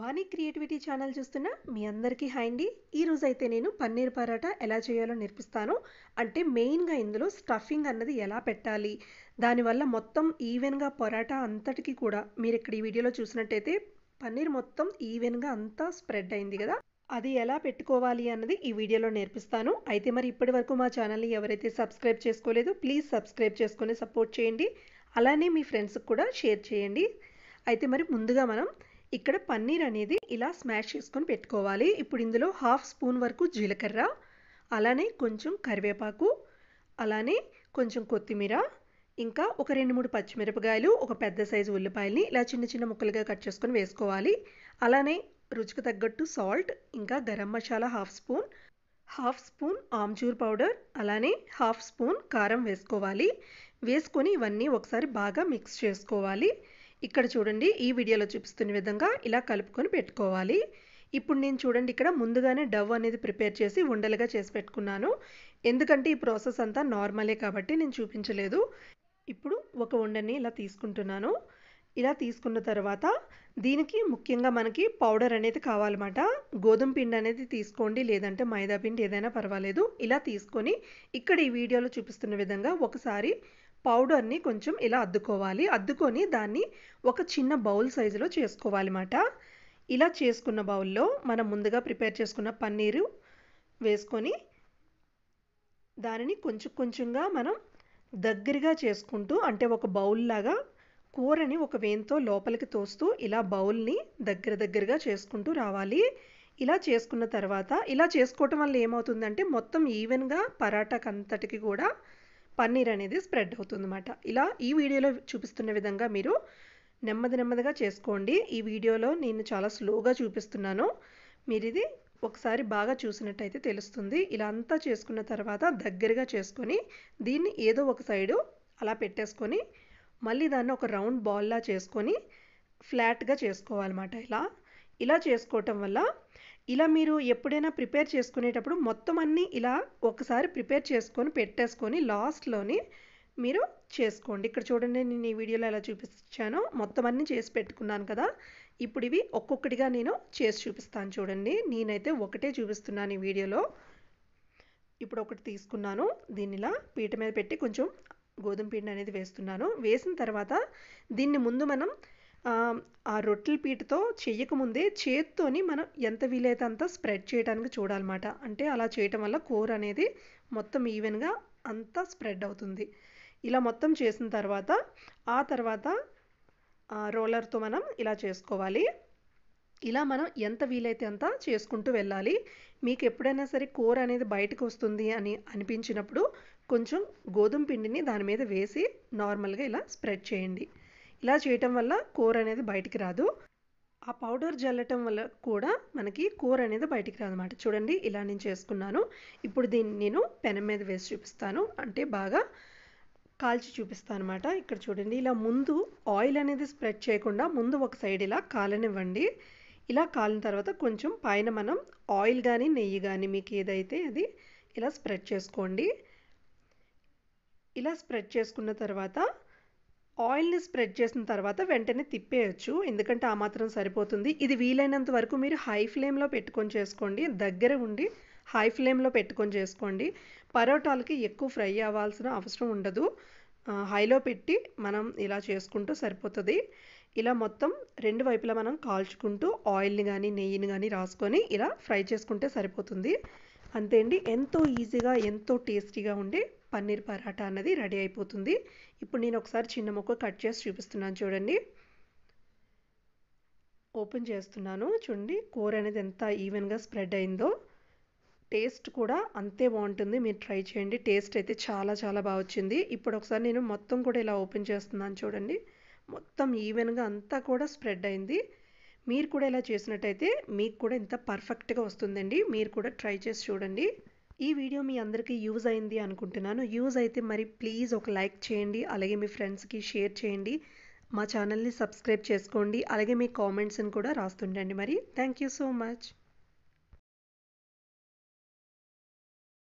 వాణి creativity channel చూస్తున్న మీ అందరికీ hi అండి ఈరోజు అయితే నేను పన్నీర్ పరాటా ఎలా చేయాలో నేర్పిస్తాను అంటే మెయిన్గా ఇందులో స్టఫింగ్ అన్నది ఎలా పెట్టాలి దానివల్ల మొత్తం ఈవెన్గా పరాటా అంతటికి కూడా మీరు ఇక్కడ ఈ వీడియోలో చూసినట్టయితే పన్నీర్ మొత్తం ఈవెన్గా అంతా స్ప్రెడ్ అయింది కదా అది ఎలా పెట్టుకోవాలి అన్నది ఈ వీడియోలో నేర్పిస్తాను అయితే మరి ఇప్పటి వరకు మా ఛానల్ని ఎవరైతే సబ్స్క్రైబ్ చేసుకోలేదో ప్లీజ్ సబ్స్క్రైబ్ చేసుకొని సపోర్ట్ చేయండి అలానే మీ ఫ్రెండ్స్కి కూడా షేర్ చేయండి అయితే మరి ముందుగా మనం ఇక్కడ పన్నీర్ అనేది ఇలా స్మాష్ చేసుకొని పెట్టుకోవాలి ఇప్పుడు ఇందులో హాఫ్ స్పూన్ వరకు జీలకర్ర అలానే కొంచెం కరివేపాకు అలానే కొంచెం కొత్తిమీర ఇంకా ఒక రెండు మూడు పచ్చిమిరపకాయలు ఒక పెద్ద సైజు ఉల్లిపాయల్ని ఇలా చిన్న చిన్న ముక్కలుగా కట్ చేసుకొని వేసుకోవాలి అలానే రుచికి తగ్గట్టు సాల్ట్ ఇంకా garam masala half spoon half spoon amchur powder అలానే హాఫ్ స్పూన్ కారం వేసుకోవాలి వేసుకొని ఇవన్నీ ఒకసారి బాగా మిక్స్ చేసుకోవాలి ఇక్కడ చూడండి ఈ వీడియోలో చూపిస్తున్న విధంగా ఇలా కలుపుకొని పెట్టుకోవాలి ఇప్పుడు నేను చూడండి ఇక్కడ ముందుగానే డవ్ అనేది ప్రిపేర్ చేసి ఉండలుగా చేసి పెట్టుకున్నాను ఎందుకంటే ఈ ప్రాసెస్ అంతా నార్మలే కాబట్టి నేను చూపించలేదు ఇప్పుడు ఒక ఉండని ఇలా తీసుకుంటున్నాను ఇలా తీసుకున్న తర్వాత దీనికి ముఖ్యంగా మనకి పౌడర్ అనేది కావాలన్నమాట గోధుమ పిండి అనేది తీసుకోండి లేదంటే మైదా పిండి ఏదైనా పర్వాలేదు ఇలా తీసుకొని ఇక్కడ ఈ వీడియోలో చూపిస్తున్న విధంగా ఒకసారి పౌడర్ని కొంచెం ఇలా అద్దుకోవాలి అద్దుకొని దాన్ని ఒక చిన్న బౌల్ సైజులో చేసుకోవాలి అన్నమాట ఇలా చేసుకున్న బౌల్లో మనం ముందుగా ప్రిపేర్ చేసుకున్న పన్నీరు వేసుకొని దానిని కొంచెం కొంచెంగా మనం దగ్గరగా చేసుకుంటూ అంటే ఒక బౌల్ లాగా కూరని ఒక వేంతో లోపలికి తోస్తూ ఇలా బౌల్ని దగ్గర దగ్గరగా చేసుకుంటూ రావాలి ఇలా చేసుకున్న తర్వాత ఇలా చేసుకోవటం వల్ల ఏమవుతుందంటే మొత్తం ఈవెన్గా పరాటాకంతటికి అంతటికి కూడా పన్నీర్ అనేది స్ప్రెడ్ అవుతుందన్నమాట ఇలా ఈ వీడియోలో చూపిస్తున్న విధంగా మీరు నెమ్మది నెమ్మదిగా చేసుకోండి ఈ వీడియోలో నేను చాలా స్లోగా చూపిస్తున్నాను మీరు ఇది ఒకసారి బాగా చూసినట్టయితే తెలుస్తుంది ఇలా అంతా చేసుకున్న తర్వాత దగ్గరగా చేసుకొని దీన్ని ఏదో ఒక సైడు అలా పెట్టేసుకొని మళ్ళీ దాన్ని ఒక రౌండ్ బాల్లా చేసుకొని ఫ్లాట్గా చేసుకోవాలన్నమాట ఇలా ఇలా చేసుకోవటం వల్ల ఇలా మీరు ఎప్పుడైనా ప్రిపేర్ చేసుకునేటప్పుడు మొత్తం అన్నీ ఇలా ఒకసారి ప్రిపేర్ చేసుకొని పెట్టేసుకొని లాస్ట్లోని మీరు చేసుకోండి ఇక్కడ చూడండి నేను ఈ వీడియోలో ఎలా చూపించాను మొత్తం అన్నీ చేసి పెట్టుకున్నాను కదా ఇప్పుడు ఇవి ఒక్కొక్కటిగా నేను చేసి చూపిస్తాను చూడండి నేనైతే ఒకటే చూపిస్తున్నాను ఈ వీడియోలో ఇప్పుడు ఒకటి తీసుకున్నాను ఇలా పీట మీద పెట్టి కొంచెం గోధుమ పిండి అనేది వేస్తున్నాను వేసిన తర్వాత దీన్ని ముందు మనం ఆ రొట్టెల పీటతో చేయకముందే చేత్తోని మనం ఎంత వీలైతే అంత స్ప్రెడ్ చేయడానికి చూడాలన్నమాట అంటే అలా చేయటం వల్ల కూర అనేది మొత్తం ఈవెన్గా అంతా స్ప్రెడ్ అవుతుంది ఇలా మొత్తం చేసిన తర్వాత ఆ తర్వాత రోలర్తో మనం ఇలా చేసుకోవాలి ఇలా మనం ఎంత వీలైతే అంత చేసుకుంటూ వెళ్ళాలి మీకు ఎప్పుడైనా సరే కూర అనేది బయటకు వస్తుంది అని అనిపించినప్పుడు కొంచెం గోధుమ పిండిని దాని మీద వేసి నార్మల్గా ఇలా స్ప్రెడ్ చేయండి ఇలా చేయటం వల్ల కూర అనేది బయటికి రాదు ఆ పౌడర్ జల్లటం వల్ల కూడా మనకి కూర అనేది బయటికి రాదనమాట చూడండి ఇలా నేను చేసుకున్నాను ఇప్పుడు దీన్ని నేను పెనం మీద వేసి చూపిస్తాను అంటే బాగా కాల్చి చూపిస్తాను అనమాట ఇక్కడ చూడండి ఇలా ముందు ఆయిల్ అనేది స్ప్రెడ్ చేయకుండా ముందు ఒక సైడ్ ఇలా కాలనివ్వండి ఇలా కాలిన తర్వాత కొంచెం పైన మనం ఆయిల్ కానీ నెయ్యి కానీ మీకు ఏదైతే అది ఇలా స్ప్రెడ్ చేసుకోండి ఇలా స్ప్రెడ్ చేసుకున్న తర్వాత ఆయిల్ని స్ప్రెడ్ చేసిన తర్వాత వెంటనే తిప్పేయచ్చు ఎందుకంటే ఆ మాత్రం సరిపోతుంది ఇది వీలైనంత వరకు మీరు హై ఫ్లేమ్లో పెట్టుకొని చేసుకోండి దగ్గర ఉండి హై ఫ్లేమ్లో పెట్టుకొని చేసుకోండి పరోటాలకి ఎక్కువ ఫ్రై అవ్వాల్సిన అవసరం ఉండదు హైలో పెట్టి మనం ఇలా చేసుకుంటూ సరిపోతుంది ఇలా మొత్తం రెండు వైపులా మనం కాల్చుకుంటూ ఆయిల్ని కానీ నెయ్యిని కానీ రాసుకొని ఇలా ఫ్రై చేసుకుంటే సరిపోతుంది అంతే అండి ఎంతో ఈజీగా ఎంతో టేస్టీగా ఉండే పన్నీర్ పరాటా అన్నది రెడీ అయిపోతుంది ఇప్పుడు నేను ఒకసారి చిన్న ముక్క కట్ చేసి చూపిస్తున్నాను చూడండి ఓపెన్ చేస్తున్నాను చూడండి కూర అనేది ఎంత ఈవెన్గా స్ప్రెడ్ అయిందో టేస్ట్ కూడా అంతే బాగుంటుంది మీరు ట్రై చేయండి టేస్ట్ అయితే చాలా చాలా బాగా వచ్చింది ఇప్పుడు ఒకసారి నేను మొత్తం కూడా ఇలా ఓపెన్ చేస్తున్నాను చూడండి మొత్తం ఈవెన్గా అంతా కూడా స్ప్రెడ్ అయింది మీరు కూడా ఇలా చేసినట్టయితే మీకు కూడా ఇంత పర్ఫెక్ట్గా వస్తుందండి మీరు కూడా ట్రై చేసి చూడండి ఈ వీడియో మీ అందరికీ యూజ్ అయింది అనుకుంటున్నాను యూజ్ అయితే మరి ప్లీజ్ ఒక లైక్ చేయండి అలాగే మీ ఫ్రెండ్స్కి షేర్ చేయండి మా ఛానల్ని సబ్స్క్రైబ్ చేసుకోండి అలాగే మీ కామెంట్స్ని కూడా రాస్తుండండి మరి థ్యాంక్ యూ సో మచ్